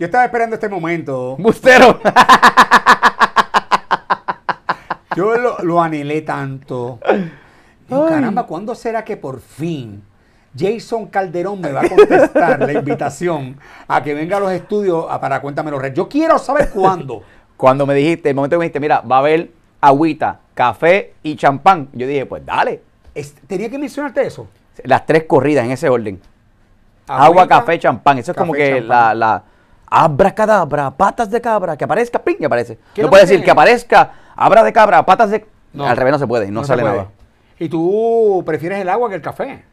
Yo estaba esperando este momento. ¡Bustero! Yo lo, anhelé tanto. caramba, ¿cuándo será que por fin Jason Calderón me va a contestar la invitación a que venga a los estudios a para Cuéntamelo Red? Yo quiero saber cuándo. Cuando me dijiste, el momento que me dijiste, mira, va a haber agüita, café y champán. Yo dije, pues dale. Tenía que mencionarte eso. Las tres corridas en ese orden. Agua, café, champán. Eso es como que la cadabra, patas de cabra, que aparezca, pin que aparece. No puede decir que aparezca, abra de cabra, patas de... Al revés no se puede y no, sale nada. ¿Y tú prefieres el agua que el café?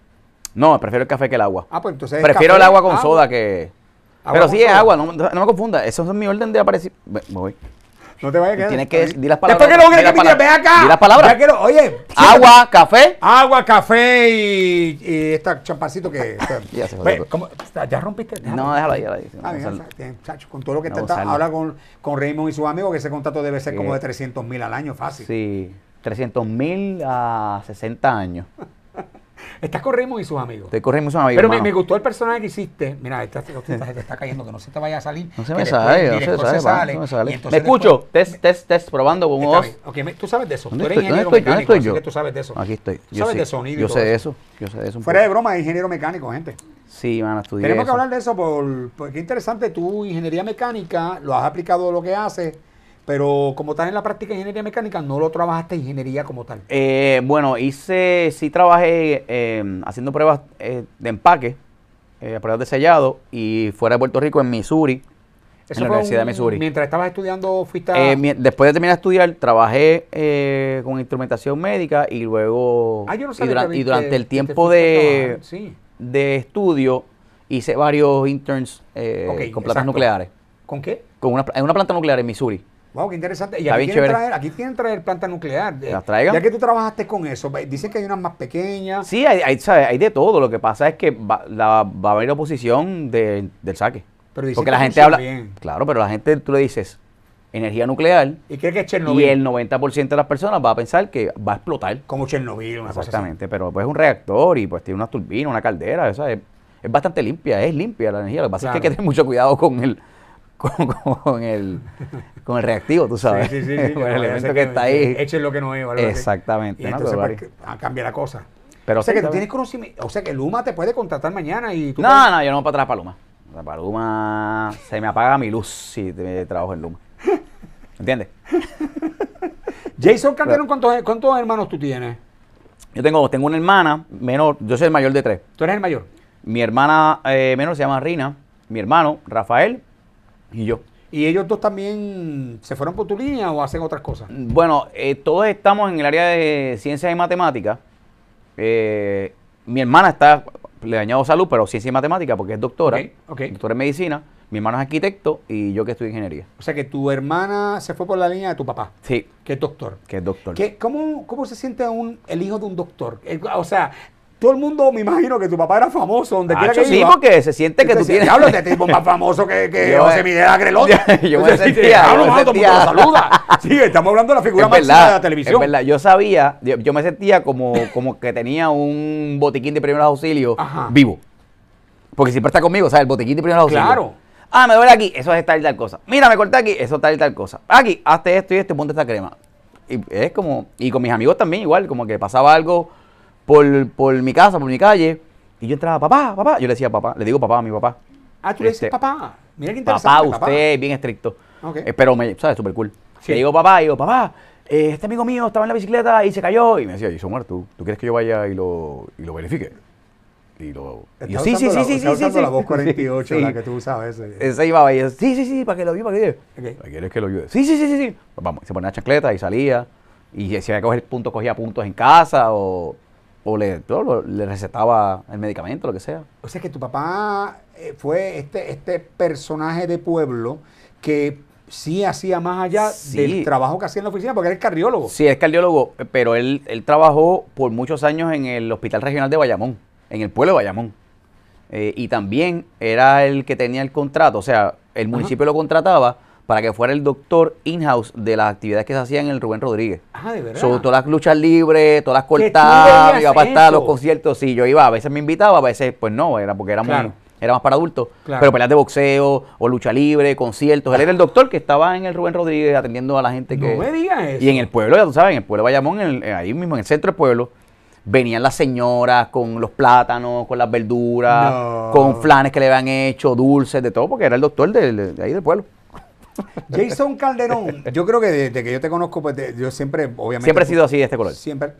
No, prefiero el café que el agua. Ah, pues entonces... Prefiero el agua con soda que... pero sí es agua, no, me confunda. Eso es mi orden de aparecer. voy. No te vayas a quedar. Tienes que decir las palabras. Después que lo que te ve acá. Di las palabras. Ya quiero, oye. Agua, café. Agua, café y, y esta champacito que. ya, se fue ¿Ya rompiste? No, déjalo ahí. Déjalo ahí ah, bien, con todo lo que está Habla con, con Raymond y sus amigos, que ese contrato debe ser como de 300 mil al año, fácil. Sí, 300 mil a 60 años. Estás corriendo y sus amigos. Te corrimos sus amigos. Pero me, gustó el personaje que hiciste. Mira, te está cayendo, que no se te vaya a salir. No se me sale, no se, me sale, me sale. Me escucho, test, test, test, probando con vos. tú sabes de eso. Tú eres estoy, ingeniero mecánico, estoy yo? Así que tú sabes de eso. Aquí estoy. Yo sabes sé, de sonido. Yo sé de eso. Yo sé de eso. Fuera de broma, ingeniero mecánico, gente. Sí, van a estudiar. Tenemos que hablar de eso por, porque interesante. Tú, ingeniería mecánica, lo has aplicado lo que haces pero como tal en la práctica de ingeniería mecánica, ¿no lo trabajaste en ingeniería como tal? Eh, bueno, hice, sí trabajé em, haciendo pruebas eh, de empaque, eh, pruebas de sellado, y fuera de Puerto Rico, en Missouri, en la Universidad de Missouri. Mientras estabas estudiando, fuiste a... después de terminar de estudiar, trabajé con instrumentación médica y luego... Ah, y, durante el tiempo de, de estudio hice varios interns con plantas nucleares. ¿Con qué? Con una, en una planta nuclear en Missouri. Vamos qué interesante. Y aquí quieren, traer, aquí quieren, traer, planta nuclear. ¿Las traigan? Ya que tú trabajaste con eso, dicen que hay unas más pequeñas. Sí, hay, ¿sabes? hay de todo. Lo que pasa es que va, a haber oposición del saque. Pero Porque la gente habla. Claro, pero la gente, tú le dices energía nuclear. Y cree que es Chernobyl. Y el 90% de las personas va a pensar que va a explotar. Como Chernobyl, una Exactamente, cosa pero pues es un reactor y pues tiene una turbina, una caldera. Es, bastante limpia, es limpia la energía. Lo que pasa es que hay que tener mucho cuidado con el con, con, el, reactivo, tú sabes. Sí, con el elemento que, está ahí. Echen lo que no es, ¿vale? Exactamente. Y no, entonces pues, ah, cambia la cosa. Pero o sea que tú tienes conocimiento. O sea que Luma te puede contratar mañana y tú. No, no, yo no voy para atrás para Luma. Para Luma se me apaga mi luz si eh, trabajo en Luma. ¿Entiendes? Jason eh, ¿cuántos, hermanos tú tienes? Yo tengo, tengo una hermana menor, yo soy el mayor de tres. ¿Tú eres el mayor? Mi hermana eh, menor se llama Rina, mi hermano Rafael y yo. ¿Y ellos dos también se fueron por tu línea o hacen otras cosas? Mm, bueno, eh, todos estamos en el área de ciencias y matemáticas. Eh, mi hermana está, le añado salud, pero ciencia y matemática porque es doctora. Doctora en medicina. Mi hermano es arquitecto y yo que estudio ingeniería. O sea que tu hermana se fue por la línea de tu papá. Sí. Que es doctor. Que es doctor. ¿Qué, cómo, cómo, se siente un, el hijo de un doctor? Eh, o sea, todo el mundo, me imagino que tu papá era famoso donde quiera que sí, iba. porque se siente que tú tienes... Hablo de este tipo más famoso que, que yo, José Miguel Agrelón Yo, me sentía... saluda. Sí, estamos hablando de la figura más de la televisión. Es verdad, yo sabía, yo, me sentía como, como que tenía un botiquín de primeros auxilios vivo. Porque siempre está conmigo, ¿sabes? El botiquín de primeros auxilios. Claro. Ah, me duele aquí, eso es tal y tal cosa. Mira, me corté aquí, eso es tal y tal cosa. Aquí, hazte esto y este, ponte esta crema. Y es como... Y con mis amigos también igual, como que pasaba algo por, por mi casa, por mi calle. Y yo entraba, papá, papá. Yo le decía papá, le digo papá a mi papá. Ah, tú le dices este, papá. Mira qué interesante. Papá, usted, bien estricto. Eh, pero me, ¿sabes? Súper cool. Le digo papá, digo, papá, eh, este amigo mío estaba en la bicicleta y se cayó. Y me decía, y soy ¿tú, ¿tú quieres que yo vaya y lo, y lo verifique? Y lo. yo, sí, sí, sí, sí, sí. sí, la voz 48, sí, la que tú usabas. Ese iba y yo, sí, sí, sí, para que lo viva, para que lo okay. ¿Quieres que lo ayude? Sí, sí, sí, sí. sí. se ponía y salía. Y si había que coger puntos, cogía puntos en casa o o le, recetaba el medicamento, lo que sea. O sea que tu papá eh, fue este, este personaje de pueblo que sí hacía más allá del trabajo que hacía en la oficina, porque era el cardiólogo. Sí, es cardiólogo, pero él, trabajó por muchos años en el Hospital Regional de Bayamón, en el pueblo de Bayamón. Eh, y también era el que tenía el contrato, o sea, el municipio lo contrataba para que fuera el doctor in-house de las actividades que se hacían en el Rubén Rodríguez. Ah, de verdad. Sobre todas las luchas libres, todas las cortadas, iba para estar los conciertos, sí, yo iba, a veces me invitaba, a veces pues no, era porque era muy, era más para adultos, pero peleas de boxeo o lucha libre, conciertos. Él era el doctor que estaba en el Rubén Rodríguez atendiendo a la gente que. No me digas eso. Y en el pueblo, ya tú sabes, en el pueblo de Bayamón, ahí mismo, en el centro del pueblo, venían las señoras con los plátanos, con las verduras, con flanes que le habían hecho, dulces, de todo, porque era el doctor de ahí del pueblo. Jason Calderón, yo creo que desde que yo te conozco, pues yo siempre, obviamente. Siempre he sido así de este color. Siempre.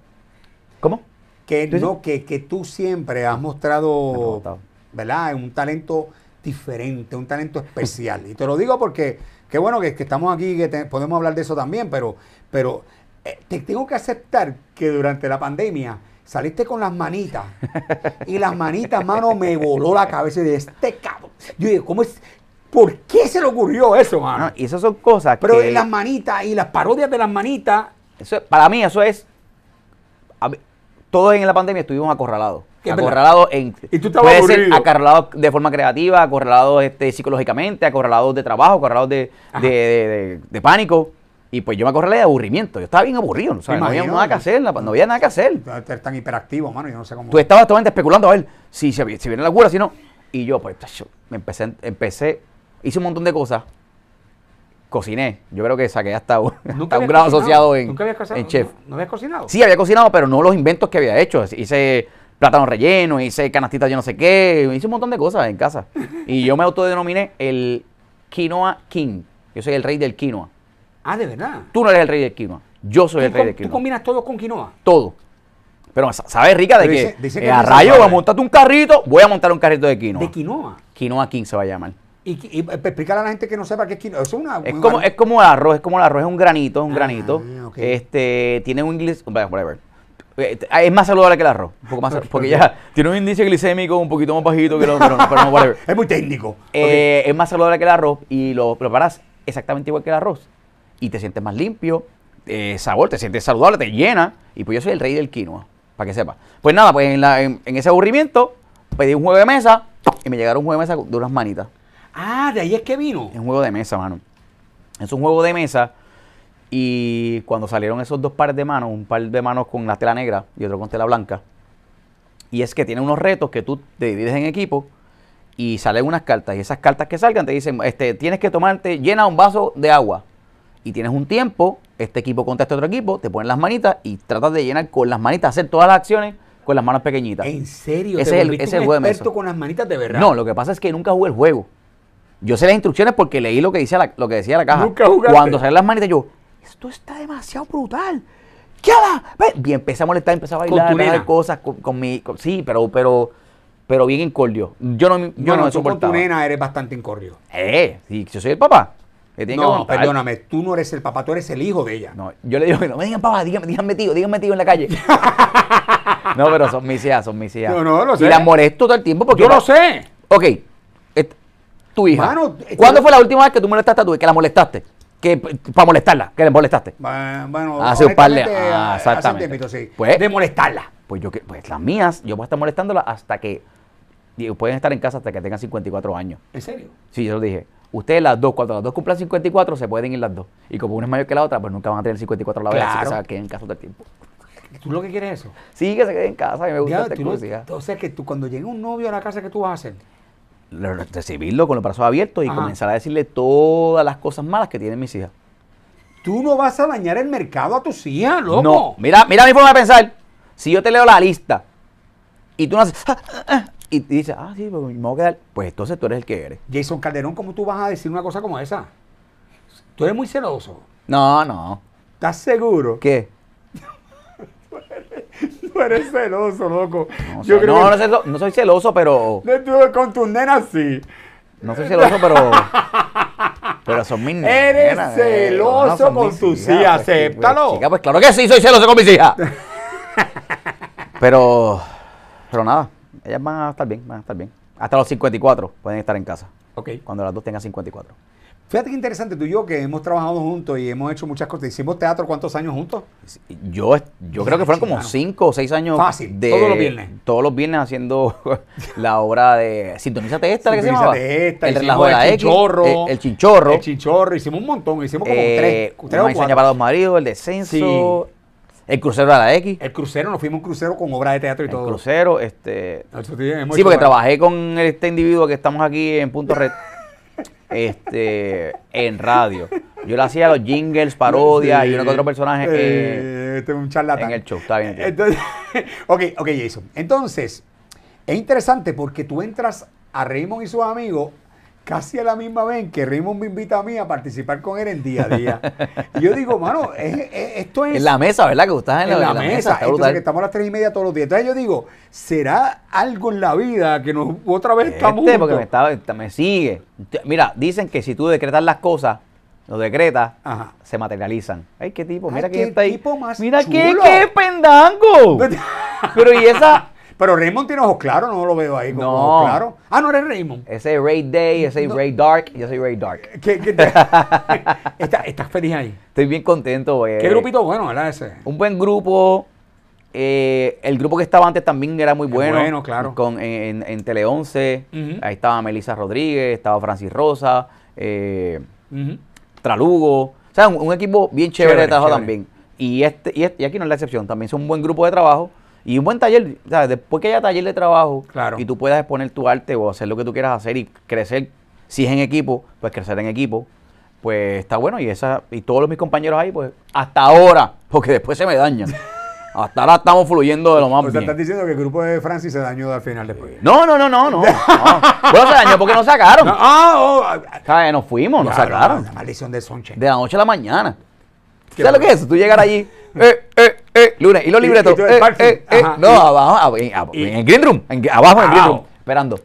¿Cómo? Que no, que, tú siempre has mostrado, ¿verdad? Un talento diferente, un talento especial. y te lo digo porque, qué bueno que, estamos aquí, que podemos hablar de eso también, pero, pero eh, te tengo que aceptar que durante la pandemia saliste con las manitas. Y las manitas, mano, me voló la cabeza de este cabrón. Yo dije, ¿cómo es? ¿Por qué se le ocurrió eso, mano? y esas son cosas que... Pero las manitas y las parodias de las manitas. Eso, para mí, eso es. todos en la pandemia estuvimos acorralados. Acorralados en. Y tú estabas puede ser acorralados de forma creativa, acorralados este, psicológicamente, acorralados de trabajo, acorralados de, de, pánico. Y pues yo me acorralé de aburrimiento. Yo estaba bien aburrido, ¿no? Sabes? no había nada que hacer, no había nada que hacer. Tan hiperactivo, mano, yo no sé cómo. Tú estabas totalmente especulando a ver si, si, si viene la cura, si no. Y yo, pues, me empecé, empecé Hice un montón de cosas. Cociné. Yo creo que saqué hasta un, hasta un grado asociado en, chef. ¿No, habías cocinado? Sí, había cocinado, pero no los inventos que había hecho. Hice plátano relleno, hice canastitas yo no sé qué, hice un montón de cosas en casa. Y yo me autodenominé el quinoa king. Yo soy el rey del quinoa. Ah, de verdad. Tú no eres el rey del quinoa. Yo soy el rey del quinoa. ¿Tú combinas todo con quinoa? Todo. Pero sabes rica de que, eh, a rayo voy a montarte un carrito, voy a montar un carrito de quinoa. ¿De quinoa? Quinoa king se va a llamar. Y, y, eh, pues, explicar a la gente que no sepa qué es quinoa. Es, como, es como el arroz, es como el arroz, es un granito, es un ah, granito. Este, tiene un inglés, whatever. Eh, es más saludable que el arroz, porque ya tiene un índice glicémico un poquito más bajito que el pero, no, whatever. es muy técnico. Eh, es más saludable que el arroz y lo preparas exactamente igual que el arroz. Y te sientes más limpio, sabor, te sientes saludable, te llena. Y pues yo soy el rey del quinoa, para que sepa. Pues nada, pues en, en ese aburrimiento pedí un juego de mesa y me llegaron un juego de mesa de unas manitas. Ah, de ahí es que vino. Es un juego de mesa, mano. Es un juego de mesa. Y cuando salieron esos dos pares de manos, un par de manos con la tela negra y otro con tela blanca. Y es que tiene unos retos que tú te divides en equipo y salen unas cartas. Y esas cartas que salgan te dicen, este, tienes que tomarte, llena un vaso de agua. Y tienes un tiempo, este equipo contra este otro equipo, te ponen las manitas y tratas de llenar con las manitas, hacer todas las acciones con las manos pequeñitas. ¿En serio? Ese es el, juego de mesa. con las manitas de verdad? No, lo que pasa es que nunca jugué el juego. Yo sé las instrucciones porque leí lo que, lo que decía la caja. Nunca Cuando salen las manitas, yo, esto está demasiado brutal. ¿Qué Y empecé a molestar, empecé a bailar, a cosas con, mi. sí, pero, pero, pero bien incordio. Yo no, yo bueno, no tú con tu nena eres bastante incordio. Eh, sí, yo soy el papá. No, perdóname, tú no eres el papá, tú eres el hijo de ella. No, yo le digo no me digan papá, díganme, díganme tío, díganme tío en la calle. no, pero son mis hijas, son mis hijas. No, no, lo sé. Y la molesto todo el tiempo porque. Yo lo sé. Ok, hija. ¿Cuándo este- fue la última vez que tú molestaste a tu hija? Que la molestaste. Que, para molestarla, que le molestaste. Bueno, hace ah, un par de ah, exactamente. Pues, de molestarla. Pues yo pues las mías, yo voy a estar molestándola hasta que pueden estar en casa hasta que tengan 54 años. ¿En serio? Sí, yo lo dije. Ustedes las dos, cuando las dos cumplan 54, se pueden ir las dos. Y como una es mayor que la otra, pues nunca van a tener 54 a la vez, claro. así se en casa todo el tiempo. ¿Tú lo que quieres eso? Sí, que se queden en casa, me gusta O sea, que tú, cuando llegue un novio a la casa, ¿qué tú vas a hacer? recibirlo con los brazos abiertos y comenzar a decirle todas las cosas malas que tiene mis hijas. Tú no vas a dañar el mercado a tu hijas, loco. No, mira, mira mi forma de pensar. Si yo te leo la lista y tú no haces... Ah, ah, ah, y dices, ah, sí, pues me voy a quedar. Pues entonces tú eres el que eres. Jason Calderón, ¿cómo tú vas a decir una cosa como esa? Tú eres muy celoso. No, no. ¿Estás seguro? ¿Qué? eres celoso, loco. No, soy, creo no, no, soy, no, soy celoso, pero. Con tu nena, sí. No soy celoso, pero. Pero son mis nenas. Eres eh, celoso con tus hijas, acéptalo. Pues, pues, claro que sí, soy celoso con mis hijas. pero. Pero nada, ellas van a estar bien, van a estar bien. Hasta los 54 pueden estar en casa. Ok. Cuando las dos tengan 54. Fíjate qué interesante, tú y yo que hemos trabajado juntos y hemos hecho muchas cosas. ¿Hicimos teatro cuántos años juntos? Yo, yo creo que fueron como cinco o seis años. Fácil, todos los viernes. Todos los viernes haciendo la obra de Sintonízate esta, la que se llamaba. Esta, el relajo de la X, el, chinchorro. El chinchorro, hicimos un montón, hicimos como eh, tres. tres para los maridos, el descenso. El crucero de la X. El crucero, nos fuimos un crucero con obra de teatro y todo. El crucero, este. Sí, porque trabajé con este individuo que estamos aquí en Punto Red. este, en radio. Yo le hacía los jingles, parodias y uno que otro personaje eh, este un charlatán. en el show. Está bien. Entonces, ok, ok, Jason. Entonces, es interesante porque tú entras a Raymond y sus amigos casi a la misma vez que Raymond me invita a mí a participar con él en día a día. yo digo, mano, esto es... En la mesa, ¿verdad? Que estás en, la, mesa. que estamos a las tres y media todos los días. Entonces yo digo, ¿será algo en la vida que nos otra vez este, estamos porque me, me sigue. Mira, dicen que si tú decretas las cosas, lo decretas, se materializan. Ay, qué tipo, mira qué está ahí. más mira qué, qué pendango. Pero y esa pero Raymond tiene ojos claros, no lo veo ahí como no. ojos claros. Ah, no eres Raymond. Ese es Ray Day, ese es Ray Dark, yo soy Ray Dark. ¿Estás, feliz ahí? Estoy bien contento, güey. Eh. ¿Qué grupito bueno, era ese? Un buen grupo. Eh, el grupo que estaba antes también era muy bueno. Bueno, claro. Con, en, en Tele 11, ahí estaba Melissa Rodríguez, estaba Francis Rosa, eh, Tralugo. O sea, un, equipo bien chévere, de trabajo también. Y, este, y, este, y aquí no es la excepción, también es un buen grupo de trabajo y un buen taller, después que haya taller de trabajo y tú puedas exponer tu arte o hacer lo que tú quieras hacer y crecer, si es en equipo, pues crecer en equipo, pues está bueno. Y esa y todos mis compañeros ahí, pues hasta ahora, porque después se me dañan. Hasta ahora estamos fluyendo de lo más bien. O sea, estás diciendo que el grupo de Francis se dañó al final después. No, no, no, no, no. se dañó porque nos sacaron. Ah, no, oh, ah, ah. nos fuimos, nos sacaron. maldición de Sonche. De la noche a la mañana. ¿Sabes lo que es? Tú llegar allí, eh, eh, eh, lunes. Y los libretos. Eh, eh, no, abajo, en, el Green Room. abajo en el Green Room. Esperando.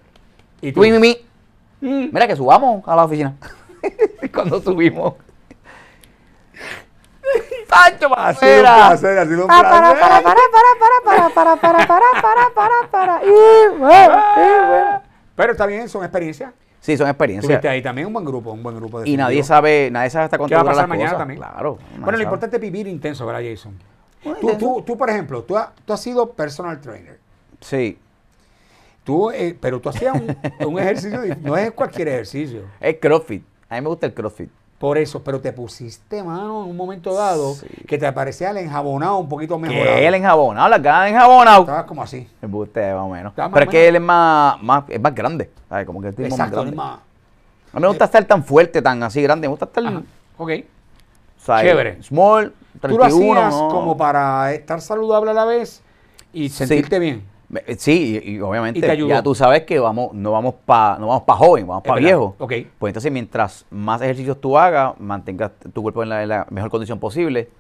Y tú, y Mimi. Mm. Mira que subamos a la oficina. Cuando subimos. Ah, ¡Para Ha un placer, ha sido Para, para, para, para, para, para, para, para, para, para, para. Pero está bien, son experiencias. Sí, son experiencias. y también un buen grupo, un buen grupo de Y nadie sabe, nadie sabe hasta cuándo va las mañana cosas. también. Claro. Bueno, lo importante es vivir intenso, ¿verdad, Jason? Tú, por ejemplo, tú, tú has sido personal trainer. Sí. Tú, eh, pero tú hacías un, ejercicio, no es cualquier ejercicio. Es CrossFit. A mí me gusta el CrossFit. Por eso, pero te pusiste, mano, en un momento dado que te parecía el enjabonado un poquito mejor. El enjabonado, la cara de enjabonado. como así. Me eh, más o menos. pero es que él es más, grande. ¿sabes? Como que Exacto, más grande. me gusta estar eh, tan fuerte, tan así grande. Me gusta estar. Ajá. Ok. Chévere. Small, tú lo hacías como para estar saludable a la vez y sentirte bien. Eh, sí, y, obviamente ¿Y ya tú sabes que vamos, no vamos para no vamos joven, vamos para viejo. Okay. Pues entonces mientras más ejercicios tú hagas, mantengas tu cuerpo en la, mejor condición posible,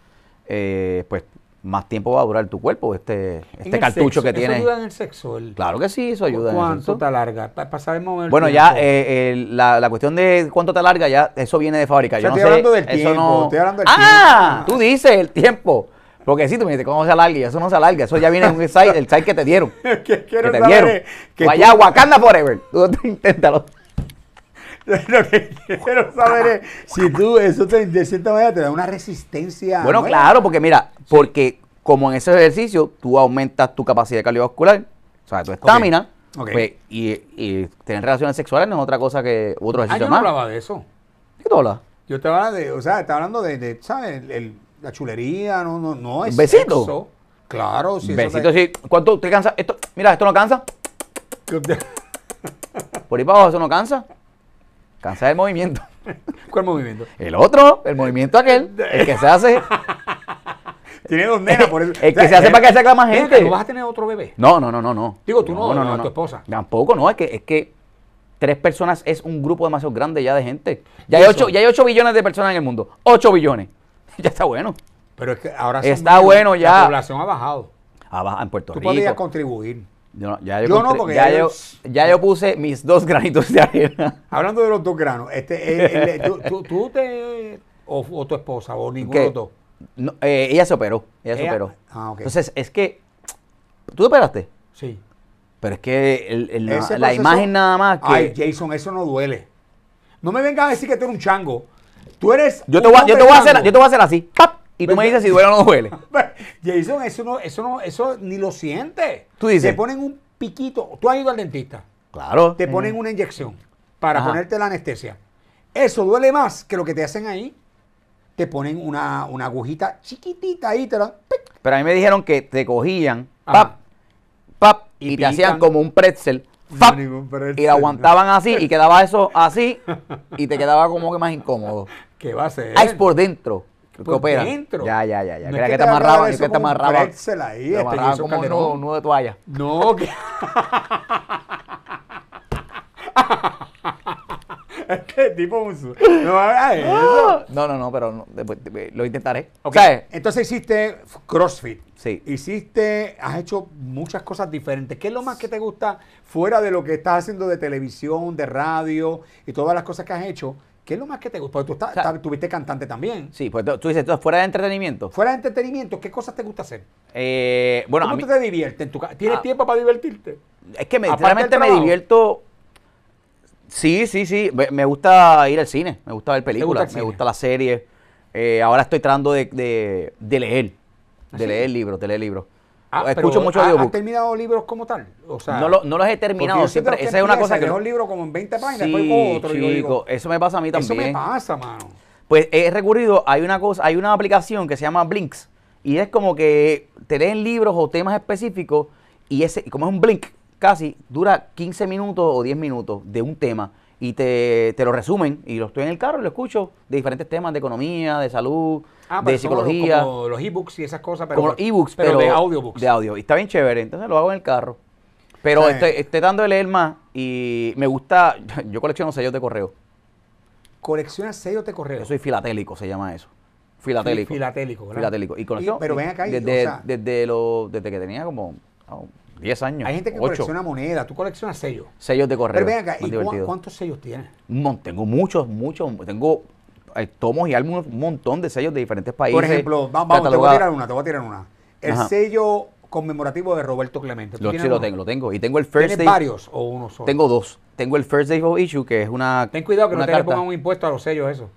eh, pues más tiempo va a durar tu cuerpo, este, este cartucho que tiene. ¿Eso ayuda en el sexo? El, claro que sí, eso ayuda. ¿Cuánto en el sexo? te alarga? mover Bueno, ya eh, la, la, cuestión de cuánto te alarga, ya eso viene de fábrica. O sea, Yo no estoy, sé, hablando del tiempo, no... estoy hablando del ah, tiempo. Ah, tú dices el tiempo. Porque si sí, tú me dices, ¿cómo se alarga? Y eso no se alarga, eso ya viene en el site, el site que te dieron. que, que te dieron. Que Vaya, Wakanda Forever. Tú inténtalo lo que quiero saber es si tú, eso te, de cierta manera te da una resistencia. Bueno, claro, porque mira, porque como en ese ejercicio tú aumentas tu capacidad cardiovascular, o sea, tu estamina, pues, y, tener relaciones sexuales no es otra cosa que otro ejercicio ah, yo no hablaba de eso. ¿Qué tú hablas? Yo te hablaba de, o sea, estaba hablando de, ¿sabes? la chulería, no, no, no es Besito. Claro, sí. Si Besito, sí. ¿Cuánto te cansa? Esto, mira, esto no cansa. Por ahí para abajo, eso no cansa. Cansar el movimiento. ¿Cuál movimiento? El otro, el movimiento aquel, el que eh. se hace. Tiene dos nenas, por eso. El que se hace eh, para que se más gente. ¿No vas a tener otro bebé? No, no, no, no. no. Digo, tú no, no, no, tu esposa. Tampoco, no, es que, es que tres personas es un grupo demasiado grande ya de gente. Ya hay, ocho, ya hay billones de personas en el mundo. ocho billones. Ya está bueno. Pero es que ahora está bueno ya. La población ha bajado. Ha bajado en Puerto Rico. Tú podrías contribuir. Yo, no, porque ya, yo, puse mis dos granitos de arena. Hablando de los dos granos, este, tú, te. O, tu esposa, o ninguno de eh, ella se operó. Ella, se operó. Ah, Entonces, es que. ¿Tú te operaste? Sí. Pero es que la, imagen nada más. Que, ay, Jason, eso no duele. No me vengas a decir que tú eres un chango. Tú eres. Yo, te voy, a hacer, yo te voy a hacer así. ¡Pap! Y tú me dices si duele o no duele. Pues, Jason, eso eso no, eso ni lo siente. Tú dices. Te ponen un piquito. Tú has ido al dentista. Claro. Te ponen una inyección para ponerte la anestesia. Eso duele más que lo que te hacen ahí. Te ponen una, agujita chiquitita ahí, te Pero a mí me dijeron que te cogían, pap, pap, y, te hacían como un pretzel. y aguantaban así y quedaba eso así y te quedaba como que más incómodo. ¿Qué va a ser? Ah, es por dentro por pues coopera. Ya, ya, ya. ya. No es que, te, amarraban, es que te amarraban. te este, como un de toalla. No, que... Este tipo es un... No, ¡Ah! no, no, no, pero lo intentaré. Okay. Entonces hiciste CrossFit. Sí. Hiciste, has hecho muchas cosas diferentes. ¿Qué es lo más que te gusta fuera de lo que estás haciendo de televisión, de radio y todas las cosas que has hecho? ¿Qué es lo más que te gusta? Porque tú estás, tuviste cantante también. Sí, pues tú dices, fuera de entretenimiento. Fuera de entretenimiento, ¿qué cosas te gusta hacer? Eh, bueno, ¿Cómo te diviertes ¿Tienes ah. tiempo para divertirte? Es que realmente me divierto. Sí, sí, sí. Me, gusta ir al cine, me gusta ver películas, me gusta la serie. Eh, ahora estoy tratando de, de, leer, ¿Ah, de leer libros, de leer libros. Ah, escucho mucho audiobook. ¿Has terminado libros como tal? O sea, no, los he terminado. Siempre, esa es una cosa que. Yo un libro como en 20 páginas, sí, otro. Chico, eso me pasa a mí también. Eso me pasa, mano. Pues he recurrido, hay una cosa, hay una aplicación que se llama Blinks. Y es como que te leen libros o temas específicos. Y ese, como es un blink, casi, dura 15 minutos o 10 minutos de un tema y te, lo resumen y lo estoy en el carro y lo escucho de diferentes temas de economía, de salud, ah, de psicología. Como, los ebooks y esas cosas, pero, como ebooks, pero, pero, de audiobooks. De audio. Y está bien chévere, entonces lo hago en el carro. Pero estoy, dando el leer más y me gusta, yo colecciono sellos de correo. ¿Coleccionas sellos de correo? Yo soy filatélico, se llama eso. Filatélico. Filatélico, ¿verdad? Filatélico. Y, pero ven acá. desde, lo, desde que tenía como... 10 años. Hay gente que colecciona moneda, tú coleccionas sellos. Sellos de correo. Pero ven acá, ¿y cuántos sellos tienes? Tengo muchos, muchos. Tengo eh, tomos y álbumes, un montón de sellos de diferentes países. Por ejemplo, vamos, te voy a tirar una, te voy a tirar una. El sello conmemorativo de Roberto Clemente. sí, lo tengo, lo tengo. Y tengo el First ¿Tienes varios o uno solo? Tengo dos. Tengo el First Day of Issue, que es una. Ten cuidado que no te le pongan un impuesto a los sellos, eso.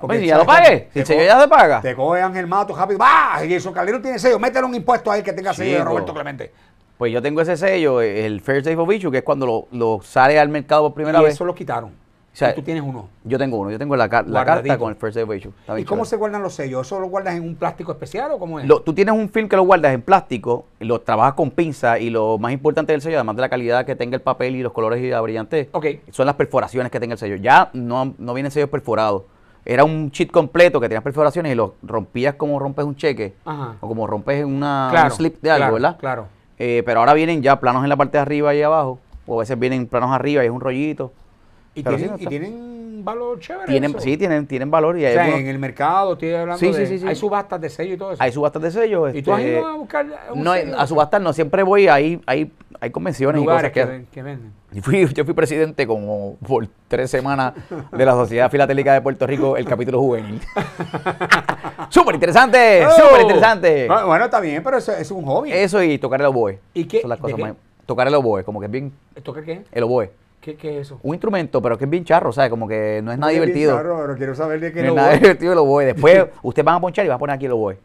Porque ya lo pague. Si el sello ya se paga. Te coge Ángel Mato, rápido. va. ¡ah! Y eso, Calderón tiene sello. Métele un impuesto ahí que tenga sello de pues. Roberto Clemente. Pues yo tengo ese sello, eh, el First Day of Issue, que es cuando lo, sale al mercado por primera vez. eso lo quitaron. O sea, tú tienes uno. Yo tengo uno, yo tengo la, carta con el First Day of Issue. ¿Y cómo se guardan los sellos? ¿Eso lo guardas en un plástico especial o cómo es? tú tienes un film que lo guardas en plástico, lo trabajas con pinza y lo más importante del sello, además de la calidad que tenga el papel y los colores y la brillantez, son las perforaciones que tenga el sello. Ya no, no vienen sellos perforados. Era un cheat completo que tenías perforaciones y lo rompías como rompes un cheque o como rompes una, un slip de algo, ¿verdad? Claro. Eh, pero ahora vienen ya planos en la parte de arriba y abajo. O a veces vienen planos arriba y es un rollito. ¿Y, tienen, ¿y tienen, valor chévere? Tienen, Sí, tienen, tienen valor. Y en el mercado, estoy hablando de... hay subastas de sellos y todo eso. Hay subastas de sellos. ¿Y tú has este, ido a buscar no, A subastas no, siempre voy, hay, hay, hay convenciones y cosas que, venden. yo fui presidente como por tres semanas de la Sociedad Filatélica de Puerto Rico, el capítulo juvenil. Súper interesante, oh. súper interesante. Ah, bueno, está bien, pero eso es un hobby. Eso y tocar el oboe. ¿Y qué? Son las cosas Más, tocar el oboe, como que es bien. ¿Esto qué? El oboe. ¿Qué, ¿Qué, es eso? Un instrumento, pero que es bien charro, ¿sabes? Como que no es nada divertido. pero quiero saber de qué no es nada divertido el oboe. Después usted van a ponchar y va a poner aquí el oboe.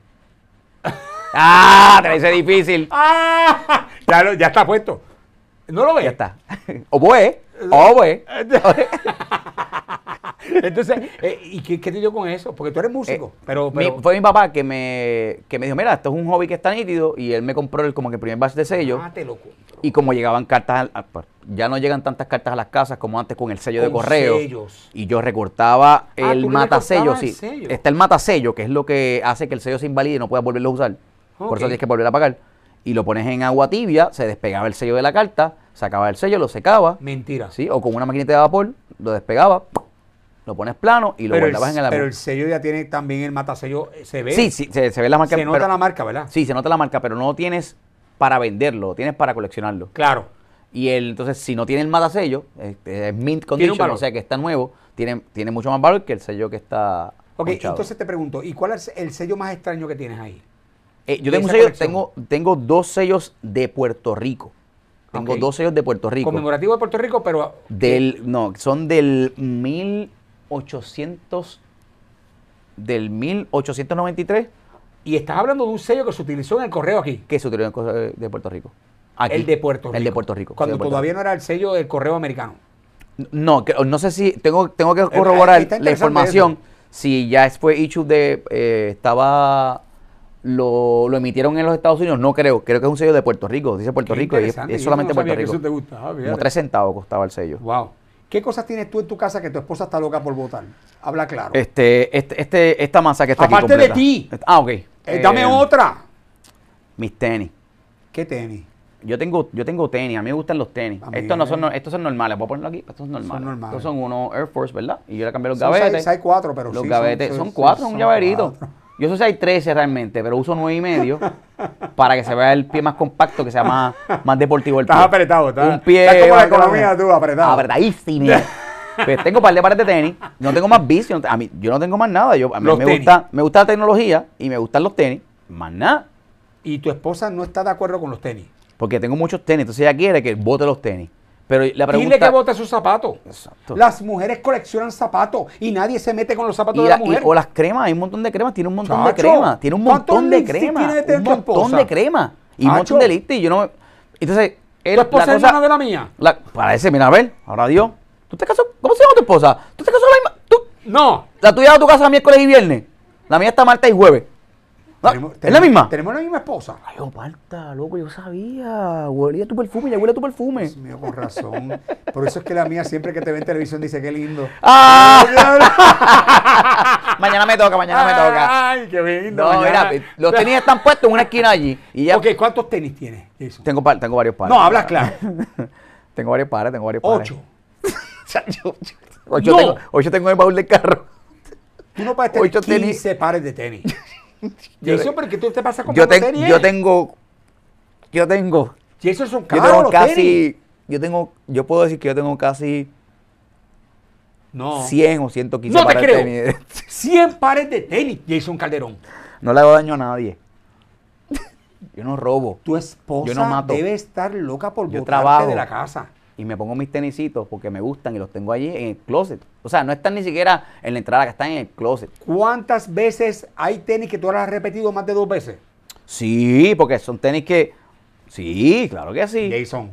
¡Ah! Te lo hice difícil. ¡Ah! Ya, ya está puesto. ¿No lo ves? Ya está. Oboe. Oboe. oboe. Entonces, eh, ¿y qué, te dio con eso? Porque tú eres músico. Eh, pero, fue mi papá que me, me dijo, mira, esto es un hobby que está nítido. Y él me compró el, como que primer batch de sello. Ah, y como llegaban cartas, pues, ya no llegan tantas cartas a las casas como antes con el sello de correo. Y yo recortaba ah, el matasello. Sí, está el matasello, que es lo que hace que el sello se invalide y no puedas volverlo a usar. Por eso tienes que volver a pagar. Y lo pones en agua tibia, se despegaba el sello de la carta, sacaba el sello, lo secaba. Mentira. Sí, o con una maquinita de vapor, lo despegaba, lo pones plano y lo pero guardabas el, en el Pero el sello ya tiene también el matasello, eh, se ve. Sí, sí, se, ve la marca. Se nota la marca, ¿verdad? Sí, se nota la marca, pero no lo tienes para venderlo, tienes para coleccionarlo. Claro. Y entonces, si no tiene el matasello, este, es mint condition, o sea que está nuevo, tiene, tiene mucho más valor que el sello que está. Ok, entonces te pregunto, ¿y cuál es el sello más extraño que tienes ahí? Eh, yo tengo, sello, tengo, dos sellos de Puerto Rico. Tengo dos sellos de Puerto Rico. Conmemorativo de Puerto Rico, pero. Del. No, son del mil. 800 del 1893. Y estás hablando de un sello que se utilizó en el correo aquí. Que se utilizó en el correo de Puerto Rico. el de Puerto Rico. El de Puerto Rico. Cuando todavía no era el sello del correo americano. No, no sé si tengo, tengo que eh, corroborar la información. Si ya fue issue de eh, estaba lo, emitieron en los Estados Unidos, no creo. Creo que es un sello de Puerto Rico. Dice Puerto Rico y es, solamente Puerto Rico. Eso te Como tres centavos costaba el sello. Wow. ¿Qué cosas tienes tú en tu casa que tu esposa está loca por votar? Habla claro. Este, este, este esta masa que está Aparte aquí. Aparte de ti. Este, ah, ok. Eh, dame eh, otra. Mis tenis. ¿Qué tenis? Yo tengo, yo tengo tenis, a mí me gustan los tenis. Estos no son, estos son normales, voy a ponerlo aquí, estos son normales. Son normales. Estos son unos Air Force, ¿verdad? Y yo le cambié los gavetes. cuatro, pero los sí, gavetes. Son, son, son un llaverito. Yo sé si hay realmente, pero uso nueve y medio para que se vea el pie más compacto, que sea más, más deportivo el pie. Estás apretado, estás. Un pie. Estás como la economía tú, apretado. Apretadísimo. pues tengo par de pares de tenis, no tengo más bici, a mí, yo no tengo más nada. Yo, a mí me, gusta, me gusta la tecnología y me gustan los tenis, más nada. ¿Y tu esposa no está de acuerdo con los tenis? Porque tengo muchos tenis, entonces ella quiere que bote los tenis. Pero la pregunta... Dile que bote sus zapatos. Exacto. Las mujeres coleccionan zapatos y nadie se mete con los zapatos de la mujer. Y, o las cremas, hay un montón de cremas, tiene un montón de crema. tiene un montón de cremas, este un montón de crema y un montón de lista. y yo no... Entonces, él, ¿Tu esposa la cosa, de la mía? La, parece, mira, a ver, ahora Dios. ¿Tú te casó? ¿Cómo se llama tu esposa? ¿Tú te casó la misma? ¿Tú? No. ¿La tuya a tu casa miércoles y viernes? La mía está martes y jueves. Ah, ¿Es la misma? Tenemos la misma esposa. Ay, oh, Marta, loco, yo sabía. a tu perfume, ya huele a tu perfume. Dios mío, con razón. Por eso es que la mía siempre que te ve en televisión dice, qué lindo. Ah. mañana me toca, mañana me toca. Ay, qué lindo. No, mira, los tenis están puestos en una esquina allí. Ok, ¿cuántos tenis tienes? Tengo, tengo varios pares. No, hablas claro. tengo varios pares, tengo varios pares. Ocho. ocho, tengo, ocho tengo en el baúl del carro. Tú no puedes tener 15 pares de tenis. Jason, pero qué tú te pasas con yo, yo tengo. Yo tengo. Jason son caros. Yo tengo casi. Yo tengo. Yo puedo decir que yo tengo casi. No. 100 o 115 pares de tenis. 100 pares de tenis, Jason Calderón. No le hago daño a nadie. Yo no robo. Tu esposa debe estar loca por trabajo. de la casa y me pongo mis tenisitos porque me gustan y los tengo allí en el closet. O sea, no están ni siquiera en la entrada, que están en el closet. ¿Cuántas veces hay tenis que tú has repetido más de dos veces? Sí, porque son tenis que. Sí, claro que sí. Jason.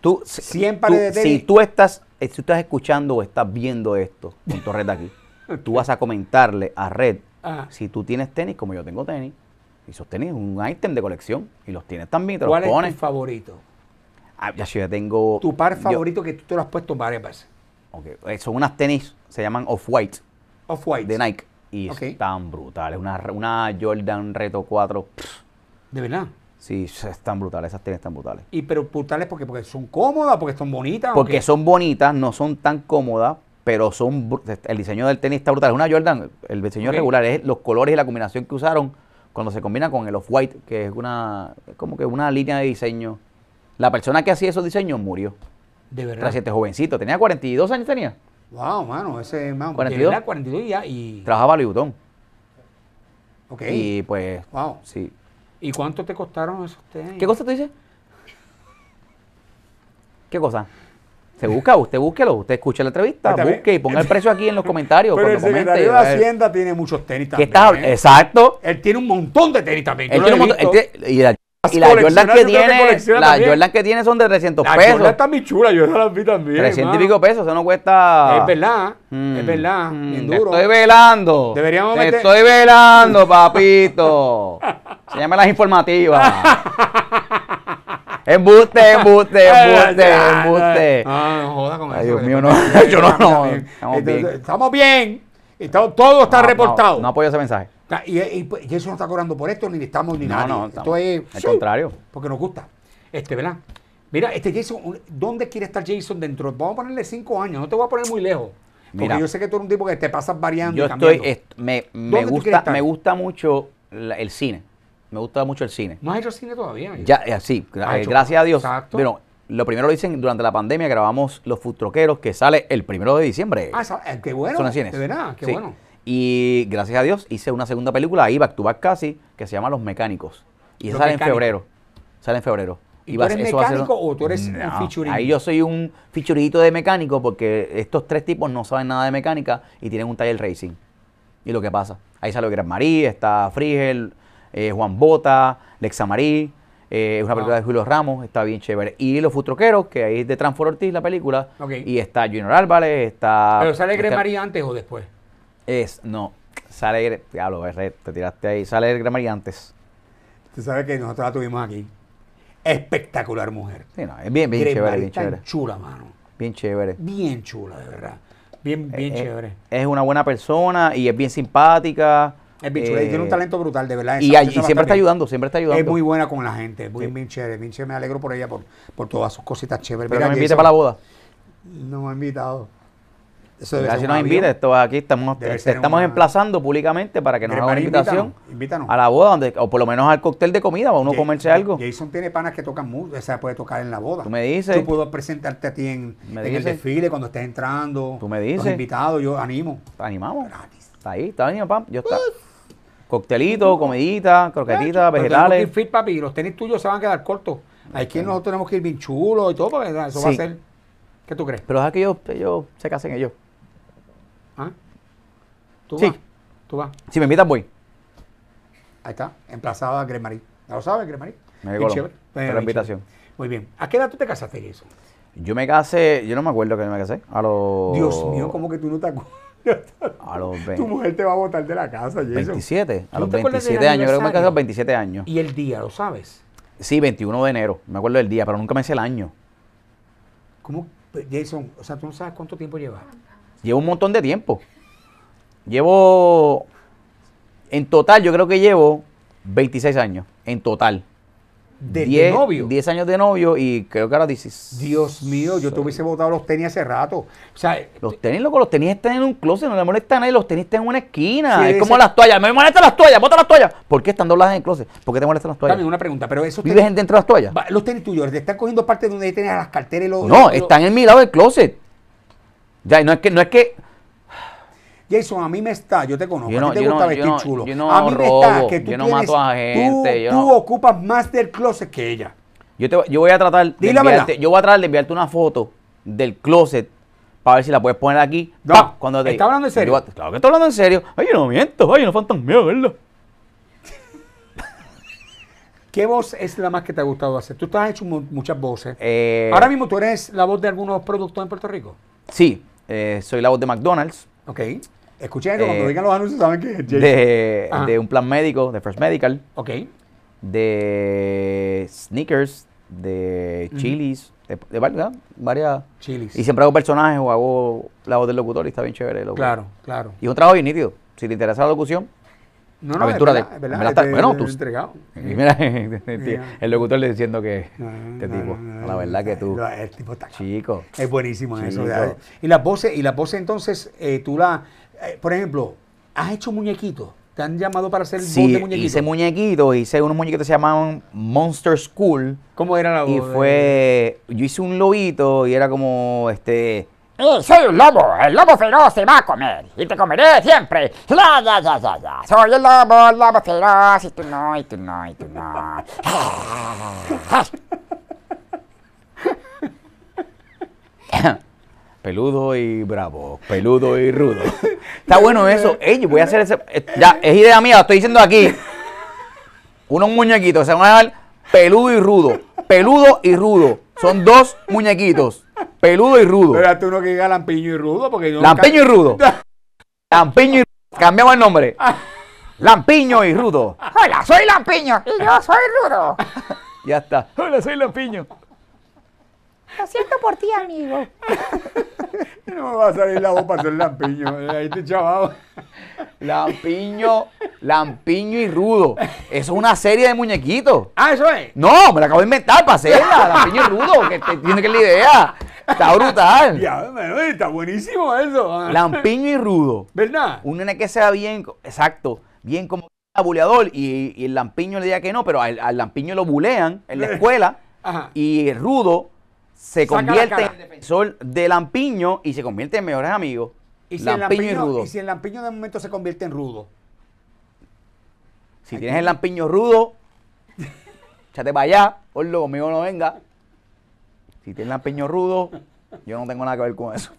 Tú, siempre de tenis. Si tú, estás, eh, si tú estás escuchando o estás viendo esto con tu red aquí, tú vas a comentarle a Red ah. si tú tienes tenis como yo tengo tenis. Y esos tenis es un ítem de colección. Y los tienes también te los pones. ¿Cuál es tu favorito? Ah, yo tengo. Tu par favorito que tú te lo has puesto varias veces. Eh, son unas tenis, se llaman Off-White. Off-White. De Nike. Y están brutales. Una, una Jordan Reto 4. ¿De verdad? Sí, están brutales, esas tenis están brutales. ¿Y pero brutales porque, porque son cómodas, porque son bonitas? Porque son bonitas, no son tan cómodas, pero son el diseño del tenis está brutal. Es una Jordan, el diseño regular es los colores y la combinación que usaron cuando se combina con el off-white, que es una como que una línea de diseño la persona que hacía esos diseños murió. De verdad. Tras este jovencito, tenía 42 años tenía. Wow, mano, ese man, 42, Era 42 ya y trabajaba Louis Vuitton. Ok. Y pues wow. Sí. ¿Y cuánto te costaron esos tenis? ¿Qué cosa tú dices? ¿Qué cosa? Se busca, usted búsquelo, usted escuche la entrevista, pues busque y ponga el precio aquí en los comentarios. Pero el secretario de Hacienda tiene muchos tenis también. ¿eh? Exacto. Él tiene un montón de tenis también. Él tiene un montón, y la Jordan que tiene, la que tiene son de 300 pesos. La está chula, yo vi también. 300 y pico pesos, eso no cuesta. Es verdad, mm, es verdad, mm, estoy velando. Deberíamos Te estoy velando, papito. Se llama las informativas. Embuste, embuste, embuste, embuste. Ah, no joda con eso. Ay, Dios mío, no. Yo no, no. Estamos bien. Estamos bien. todo está reportado. No, no apoyo ese mensaje. Y, Jason no está cobrando por esto, ni estamos ni nada. No, esto es. Al contrario. Porque nos gusta. Este, ¿verdad? Mira, este Jason, ¿dónde quiere estar Jason dentro? Vamos a ponerle cinco años, no te voy a poner muy lejos. Porque Mira, yo sé que tú eres un tipo que te pasas variando. y cambiando. estoy. me, me gusta, me gusta mucho el cine. Me gusta mucho el cine. ¿No has hecho cine todavía? Ya, así. Ah, eh, gracias a Dios. Exacto. Bueno, lo primero lo dicen durante la pandemia, grabamos Los Futroqueros, que sale el primero de diciembre. Ah, eh, qué bueno. Son cines. De verdad, qué bueno. Y gracias a Dios hice una segunda película ahí, va to casi, que se llama Los Mecánicos. Y sale en febrero. Sale en febrero. ¿Y, tú eres mecánico o tú eres un fichurito? Ahí yo soy un fichurito de mecánico porque estos tres tipos no saben nada de mecánica y tienen un taller racing. Y lo que pasa. Ahí sale Gran Marí, está Frigel, eh, Juan Bota, Lexa Marí. Eh, es una película ah. de Julio Ramos, está bien chévere. Y Los Futroqueros, que ahí es de Transfor Ortiz la película. Y está Junior Álvarez, está. ¿Pero sale Greg Marí antes o después? Es, no, sale, diablo, te tiraste ahí, sale el Gramari antes. Tú sabes que nosotros la tuvimos aquí. Espectacular mujer. Sí, no, es bien, bien chévere, bien chévere. chula, mano. Bien chévere. Bien chula, de verdad. Bien, eh, bien eh, chévere. Es una buena persona y es bien simpática. Es bien chula y tiene un eh, talento brutal, de verdad. Y, siempre está ayudando, siempre está ayudando. Es muy buena con la gente, muy bien chévere, bien chévere. Me alegro por ella, por, por todas sus cositas chéveres. Pero me invita para la boda. No me ha invitado. Eso si nos invita, esto, aquí estamos, te este, estamos emplazando públicamente para que nos haga una invitación invítanos, a la boda, donde, o por lo menos al cóctel de comida, para uno comerse algo. Jason tiene panas que tocan mucho, o puede tocar en la boda. Tú me dices. Tú puedo presentarte a ti en, el desfile cuando estés entrando. Tú me dices. Los invitados, yo animo. Te animamos. Está ahí, está mi pam, yo está. Coctelito, comidita, croquetitas, vegetales. Que fit, papi, los tenis tuyos se van a quedar cortos. Aquí nosotros tenemos que ir bien chulos y todo, porque eso va a ser. ¿Qué tú crees? Pero es que ellos, ellos se casen ellos. ¿Ah? ¿Tú sí. Vas? ¿Tú vas? Si me invitan, voy. Ahí está, emplazado a Gremarí. ¿Ya lo sabes, Gremarí? Me digo, la invitación. Muy bien. ¿A qué edad tú te casaste, Jason? Yo me casé, yo no me acuerdo que me casé. A los. Dios mío, ¿cómo que tú no te acuerdas? A los 20. Tu mujer te va a botar de la casa, Jason. 27. A los 27 años. creo que me casé a los 27 años. ¿Y el día, lo sabes? Sí, 21 de enero. Me acuerdo del día, pero nunca me sé el año. ¿Cómo? Jason, o sea, tú no sabes cuánto tiempo llevas. Llevo un montón de tiempo. Llevo, en total, yo creo que llevo 26 años, en total. De, novio. 10 años de novio y creo que ahora dices. Dios mío, yo te hubiese votado los tenis hace rato. O sea, los tenis, loco, los tenis están en un closet, no le molesta a nadie, los tenis están en una esquina. es como las toallas, me molestan las toallas, bota las toallas. ¿Por qué están dobladas en el closet? ¿Por qué te molestan las toallas? También una pregunta, pero eso. ¿Vives dentro de las toallas? los tenis tuyos, ¿te están cogiendo parte de donde tenías las carteras y los. No, están en mi lado del closet. Ya, no es que, no es que. Jason, a mí me está, yo te conozco, no, a ti te gusta vestir chulo. a mí me está que tú no mato a gente, tú, ocupas más del closet que ella. Yo, te, yo voy a tratar de enviarte, yo voy a tratar de enviarte una foto del closet para ver si la puedes poner aquí. No, cuando te ¿Está hablando en serio? claro que estoy hablando en serio. Ay, yo no miento, ay, yo no miedo verlo ¿Qué voz es la más que te ha gustado hacer? Tú te has hecho muchas voces. Eh, Ahora mismo tú eres la voz de algunos productores en Puerto Rico. Sí, eh, soy la voz de McDonald's. Ok. Escuchen cuando digan eh, los anuncios saben que De, un plan médico, de First Medical. Ok. De sneakers, de chilis, de, varias. Chilis. Y siempre hago personajes o hago la voz del locutor y está bien chévere. Loco. Claro, claro. Y un trabajo bien nítido. Si te interesa la locución, no, no, aventura de. bueno, tú. Entregado. Este mira, el locutor le diciendo que. Ah, este tipo. la verdad que tú. El tipo está. Chico. Es buenísimo eso. Y las voces, y entonces, eh, tú la. Eh, por ejemplo, has hecho muñequitos. Te han llamado para hacer el voz de muñequitos. Hice muñequitos, hice unos muñequitos que se llamaban Monster School. ¿Cómo era la voz? Y fue. Yo hice un lobito y era como este soy un lobo, el lobo feroz se va a comer y te comeré siempre. Soy el lobo, el lobo feroz y tú no, y tú no, y tú no. Peludo y bravo, peludo y rudo. Está bueno eso. voy a hacer ese. Eh, ya, es idea mía, lo estoy diciendo aquí. Unos muñequitos se van a dar. peludo y rudo. Peludo y rudo. Son dos muñequitos. Peludo y rudo. Pero tú no que diga Lampiño y rudo, porque no. Lampiño y rudo. Lampiño y rudo. Cambiamos el nombre. Ah. Lampiño y rudo. Hola, soy Lampiño y yo soy rudo. ya está. Hola, soy Lampiño. Lo siento por ti, amigo. No me va a salir la voz para ser lampiño. Ahí te chaval. Lampiño, lampiño y rudo. Eso es una serie de muñequitos. Ah, eso es. No, me la acabo de inventar para hacerla. Lampiño y rudo, que tiene que la idea. Está brutal. está buenísimo eso. Lampiño y rudo. ¿Verdad? Un nene que sea bien, exacto, bien como buleador y, el lampiño le diga que no, pero al, lampiño lo bulean en la escuela y rudo se convierte en el defensor de lampiño y se convierte en mejores amigos. ¿Y si, lampiño, y, rudo. y si el lampiño de momento se convierte en rudo. Si tienes el lampiño rudo, échate para allá, lo conmigo no venga. Si tiene la Rudo, yo no tengo nada que ver con eso.